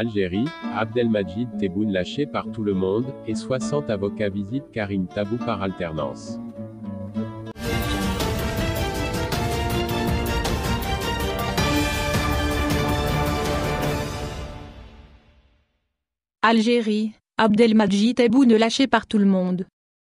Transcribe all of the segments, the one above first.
Algérie, Abdelmajid Tebboune lâché par tout le monde, et 60 avocats visitent Karim Tabou par alternance. Algérie, Abdelmajid Tebboune lâché par tout le monde.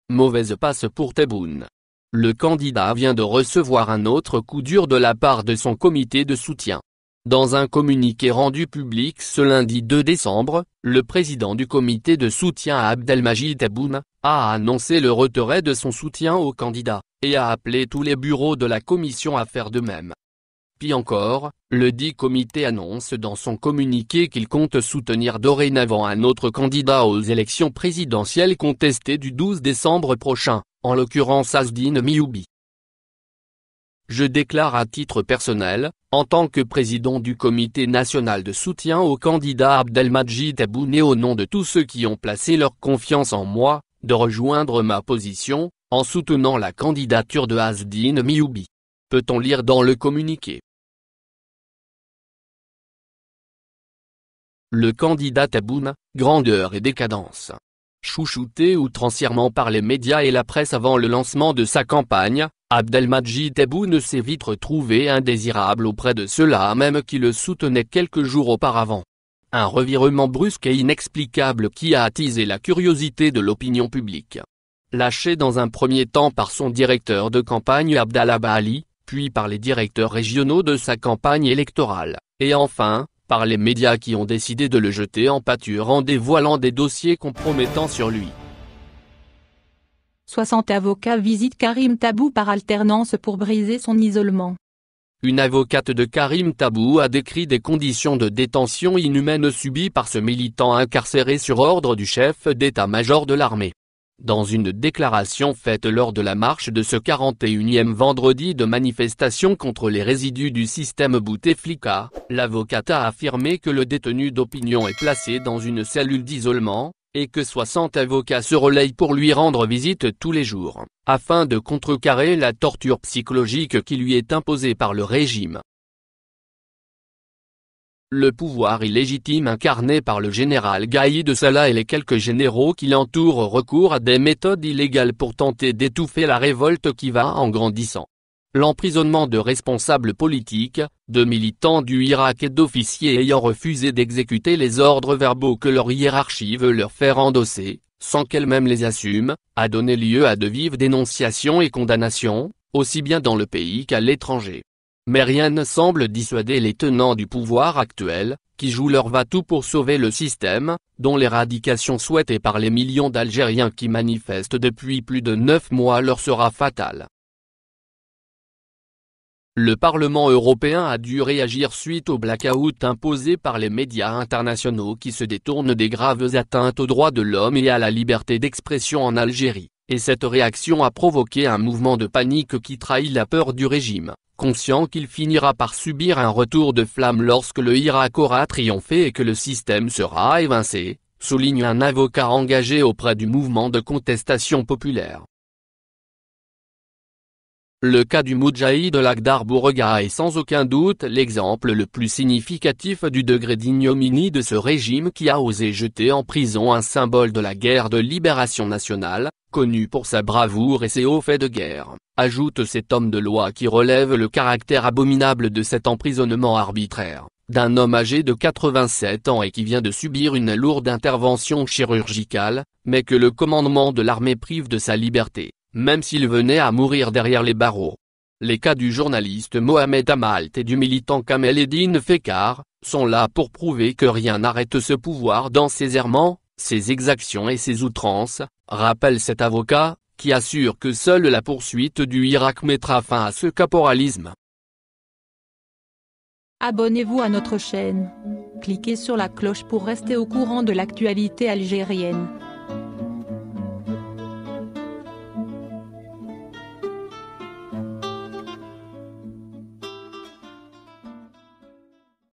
Mauvaise passe pour Tebboune. Le candidat vient de recevoir un autre coup dur de la part de son comité de soutien. Dans un communiqué rendu public ce lundi 2 décembre, le président du comité de soutien à Abdelmajid Tebboune, a annoncé le retrait de son soutien au candidat, et a appelé tous les bureaux de la commission à faire de même. Puis encore, le dit comité annonce dans son communiqué qu'il compte soutenir dorénavant un autre candidat aux élections présidentielles contestées du 12 décembre prochain, en l'occurrence Asdine Mioubi je déclare à titre personnel, en tant que président du Comité national de soutien au candidat Abdelmajid et au nom de tous ceux qui ont placé leur confiance en moi, de rejoindre ma position, en soutenant la candidature de Hasdine Mioubi. Peut-on lire dans le communiqué Le candidat Taboun, grandeur et décadence. Chouchouté outrancièrement par les médias et la presse avant le lancement de sa campagne, Abdelmadjid ne s'est vite retrouvé indésirable auprès de ceux-là même qui le soutenaient quelques jours auparavant. Un revirement brusque et inexplicable qui a attisé la curiosité de l'opinion publique. Lâché dans un premier temps par son directeur de campagne Abdallah Bali, puis par les directeurs régionaux de sa campagne électorale, et enfin, par les médias qui ont décidé de le jeter en pâture en dévoilant des dossiers compromettants sur lui. 60 avocats visitent Karim Tabou par alternance pour briser son isolement. Une avocate de Karim Tabou a décrit des conditions de détention inhumaines subies par ce militant incarcéré sur ordre du chef d'état-major de l'armée. Dans une déclaration faite lors de la marche de ce 41e vendredi de manifestation contre les résidus du système Bouteflika, l'avocat a affirmé que le détenu d'opinion est placé dans une cellule d'isolement, et que 60 avocats se relayent pour lui rendre visite tous les jours, afin de contrecarrer la torture psychologique qui lui est imposée par le régime. Le pouvoir illégitime incarné par le général Gaïd Salah et les quelques généraux qui l'entourent recourt à des méthodes illégales pour tenter d'étouffer la révolte qui va en grandissant. L'emprisonnement de responsables politiques, de militants du Irak et d'officiers ayant refusé d'exécuter les ordres verbaux que leur hiérarchie veut leur faire endosser, sans qu'elle-même les assume, a donné lieu à de vives dénonciations et condamnations, aussi bien dans le pays qu'à l'étranger mais rien ne semble dissuader les tenants du pouvoir actuel, qui jouent leur va-tout pour sauver le système, dont l'éradication souhaitée par les millions d'Algériens qui manifestent depuis plus de neuf mois leur sera fatale. Le Parlement européen a dû réagir suite au blackout imposé par les médias internationaux qui se détournent des graves atteintes aux droits de l'homme et à la liberté d'expression en Algérie et cette réaction a provoqué un mouvement de panique qui trahit la peur du régime, conscient qu'il finira par subir un retour de flamme lorsque le Irak aura triomphé et que le système sera évincé, souligne un avocat engagé auprès du mouvement de contestation populaire. Le cas du de Lakhdar Bourega est sans aucun doute l'exemple le plus significatif du degré d'ignominie de ce régime qui a osé jeter en prison un symbole de la guerre de libération nationale, connu pour sa bravoure et ses hauts faits de guerre, ajoute cet homme de loi qui relève le caractère abominable de cet emprisonnement arbitraire, d'un homme âgé de 87 ans et qui vient de subir une lourde intervention chirurgicale, mais que le commandement de l'armée prive de sa liberté, même s'il venait à mourir derrière les barreaux. Les cas du journaliste Mohamed Amalt et du militant Kamel Eddine Fekar, sont là pour prouver que rien n'arrête ce pouvoir dans ses errements, ses exactions et ses outrances, rappelle cet avocat, qui assure que seule la poursuite du Irak mettra fin à ce caporalisme. Abonnez-vous à notre chaîne. Cliquez sur la cloche pour rester au courant de l'actualité algérienne.